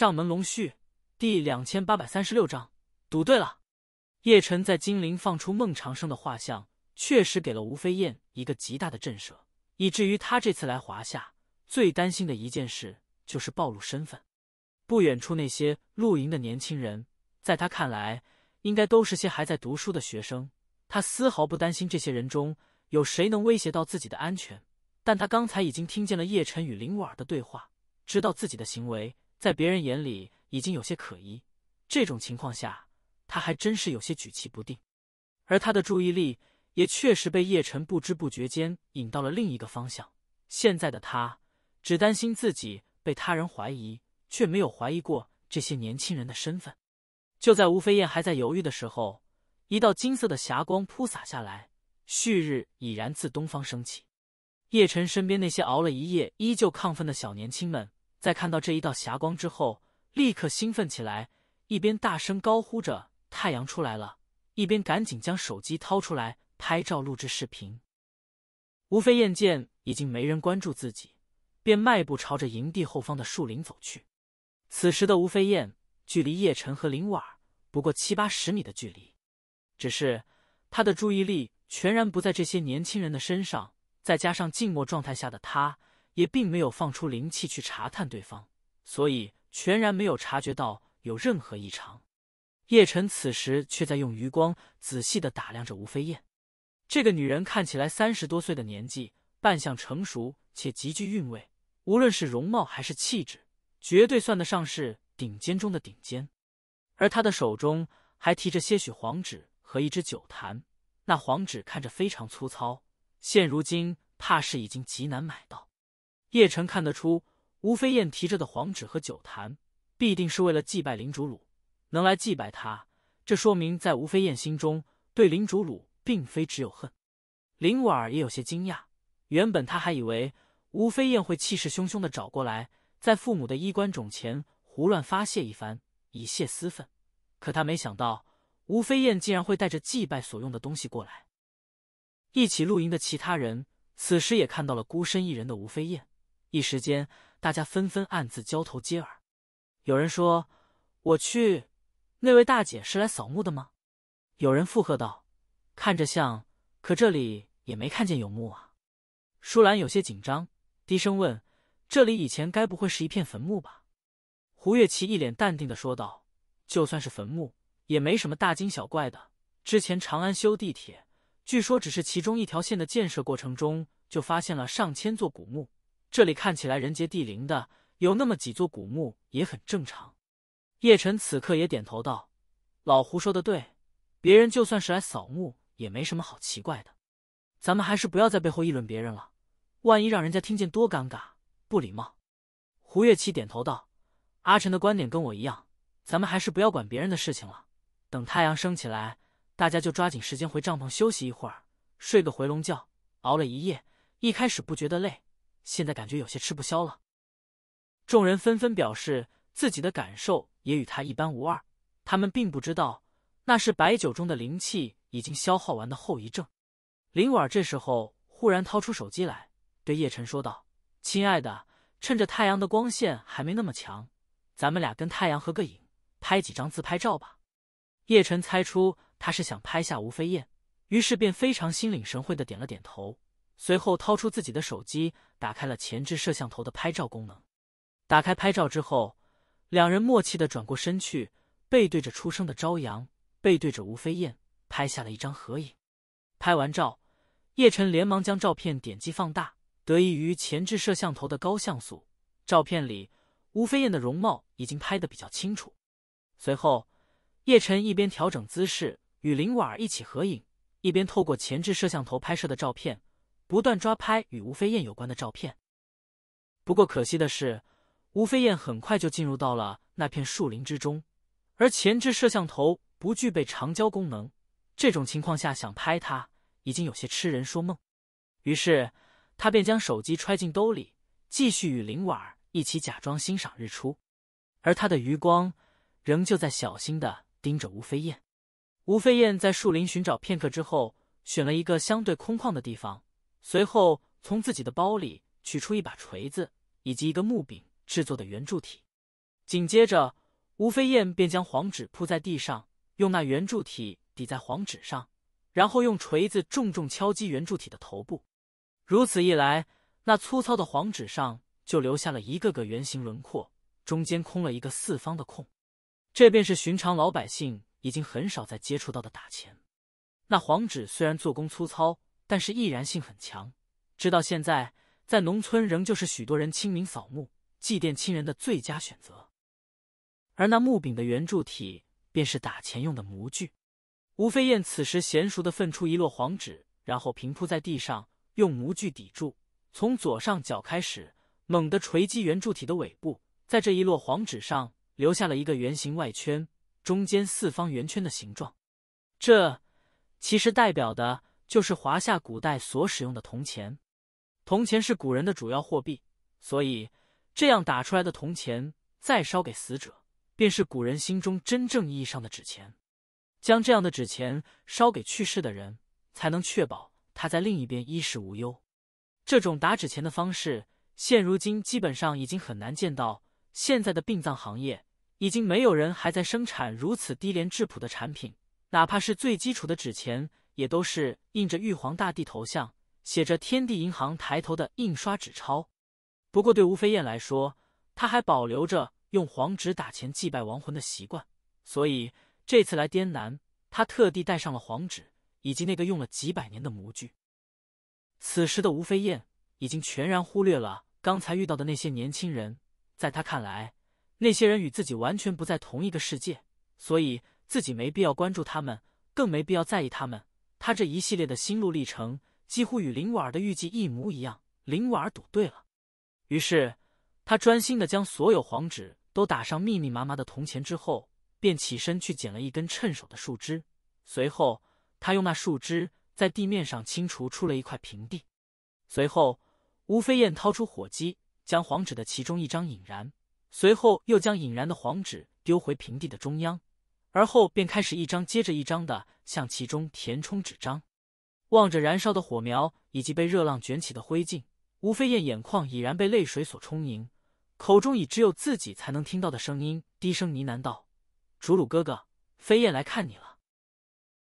上门龙婿第两千八百三十六章，赌对了。叶辰在金陵放出孟长生的画像，确实给了吴飞燕一个极大的震慑，以至于他这次来华夏最担心的一件事就是暴露身份。不远处那些露营的年轻人，在他看来，应该都是些还在读书的学生，他丝毫不担心这些人中有谁能威胁到自己的安全。但他刚才已经听见了叶辰与林婉儿的对话，知道自己的行为。在别人眼里已经有些可疑，这种情况下，他还真是有些举棋不定。而他的注意力也确实被叶晨不知不觉间引到了另一个方向。现在的他只担心自己被他人怀疑，却没有怀疑过这些年轻人的身份。就在吴飞燕还在犹豫的时候，一道金色的霞光铺洒下来，旭日已然自东方升起。叶晨身边那些熬了一夜依旧亢奋的小年轻们。在看到这一道霞光之后，立刻兴奋起来，一边大声高呼着“太阳出来了”，一边赶紧将手机掏出来拍照、录制视频。吴飞燕见已经没人关注自己，便迈步朝着营地后方的树林走去。此时的吴飞燕距离叶晨和林婉不过七八十米的距离，只是他的注意力全然不在这些年轻人的身上，再加上静默状态下的他。也并没有放出灵气去查探对方，所以全然没有察觉到有任何异常。叶晨此时却在用余光仔细的打量着吴飞燕。这个女人看起来三十多岁的年纪，扮相成熟且极具韵味，无论是容貌还是气质，绝对算得上是顶尖中的顶尖。而她的手中还提着些许黄纸和一只酒坛，那黄纸看着非常粗糙，现如今怕是已经极难买到。叶辰看得出，吴飞燕提着的黄纸和酒坛，必定是为了祭拜林主鲁。能来祭拜他，这说明在吴飞燕心中，对林主鲁并非只有恨。林婉儿也有些惊讶，原本他还以为吴飞燕会气势汹汹的找过来，在父母的衣冠冢前胡乱发泄一番，以泄私愤。可他没想到，吴飞燕竟然会带着祭拜所用的东西过来。一起露营的其他人，此时也看到了孤身一人的吴飞燕。一时间，大家纷纷暗自交头接耳。有人说：“我去，那位大姐是来扫墓的吗？”有人附和道：“看着像，可这里也没看见有墓啊。”舒兰有些紧张，低声问：“这里以前该不会是一片坟墓吧？”胡月琪一脸淡定的说道：“就算是坟墓，也没什么大惊小怪的。之前长安修地铁，据说只是其中一条线的建设过程中，就发现了上千座古墓。”这里看起来人杰地灵的，有那么几座古墓也很正常。叶辰此刻也点头道：“老胡说的对，别人就算是来扫墓也没什么好奇怪的。咱们还是不要在背后议论别人了，万一让人家听见多尴尬，不礼貌。”胡月琪点头道：“阿晨的观点跟我一样，咱们还是不要管别人的事情了。等太阳升起来，大家就抓紧时间回帐篷休息一会儿，睡个回笼觉。熬了一夜，一开始不觉得累。”现在感觉有些吃不消了，众人纷纷表示自己的感受也与他一般无二。他们并不知道，那是白酒中的灵气已经消耗完的后遗症。林婉这时候忽然掏出手机来，对叶晨说道：“亲爱的，趁着太阳的光线还没那么强，咱们俩跟太阳合个影，拍几张自拍照吧。”叶晨猜出他是想拍下吴飞燕，于是便非常心领神会的点了点头。随后掏出自己的手机，打开了前置摄像头的拍照功能。打开拍照之后，两人默契的转过身去，背对着初升的朝阳，背对着吴飞燕，拍下了一张合影。拍完照，叶晨连忙将照片点击放大。得益于前置摄像头的高像素，照片里吴飞燕的容貌已经拍得比较清楚。随后，叶晨一边调整姿势与林婉儿一起合影，一边透过前置摄像头拍摄的照片。不断抓拍与吴飞燕有关的照片，不过可惜的是，吴飞燕很快就进入到了那片树林之中，而前置摄像头不具备长焦功能，这种情况下想拍她已经有些痴人说梦。于是他便将手机揣进兜里，继续与林婉儿一起假装欣赏日出，而他的余光仍旧在小心的盯着吴飞燕。吴飞燕在树林寻找片刻之后，选了一个相对空旷的地方。随后，从自己的包里取出一把锤子以及一个木柄制作的圆柱体。紧接着，吴飞燕便将黄纸铺在地上，用那圆柱体抵在黄纸上，然后用锤子重重敲击圆柱体的头部。如此一来，那粗糙的黄纸上就留下了一个个圆形轮廓，中间空了一个四方的空。这便是寻常老百姓已经很少再接触到的打钱。那黄纸虽然做工粗糙。但是易燃性很强，直到现在，在农村仍旧是许多人清明扫墓、祭奠亲人的最佳选择。而那木柄的圆柱体便是打钱用的模具。吴飞燕此时娴熟地分出一摞黄纸，然后平铺在地上，用模具抵住，从左上角开始，猛地锤击圆柱体的尾部，在这一摞黄纸上留下了一个圆形外圈、中间四方圆圈的形状。这其实代表的。就是华夏古代所使用的铜钱，铜钱是古人的主要货币，所以这样打出来的铜钱再烧给死者，便是古人心中真正意义上的纸钱。将这样的纸钱烧给去世的人，才能确保他在另一边衣食无忧。这种打纸钱的方式，现如今基本上已经很难见到。现在的殡葬行业已经没有人还在生产如此低廉质朴的产品，哪怕是最基础的纸钱。也都是印着玉皇大帝头像、写着“天地银行”抬头的印刷纸钞。不过，对吴飞燕来说，她还保留着用黄纸打钱祭拜亡魂的习惯，所以这次来滇南，她特地带上了黄纸以及那个用了几百年的模具。此时的吴飞燕已经全然忽略了刚才遇到的那些年轻人，在她看来，那些人与自己完全不在同一个世界，所以自己没必要关注他们，更没必要在意他们。他这一系列的心路历程几乎与林婉儿的预计一模一样，林婉儿赌对了。于是，他专心的将所有黄纸都打上密密麻麻的铜钱之后，便起身去捡了一根趁手的树枝。随后，他用那树枝在地面上清除出了一块平地。随后，吴飞燕掏出火机，将黄纸的其中一张引燃，随后又将引燃的黄纸丢回平地的中央。而后便开始一张接着一张的向其中填充纸张，望着燃烧的火苗以及被热浪卷起的灰烬，吴飞燕眼眶已然被泪水所充盈，口中以只有自己才能听到的声音低声呢喃道：“竹鲁哥哥，飞燕来看你了。”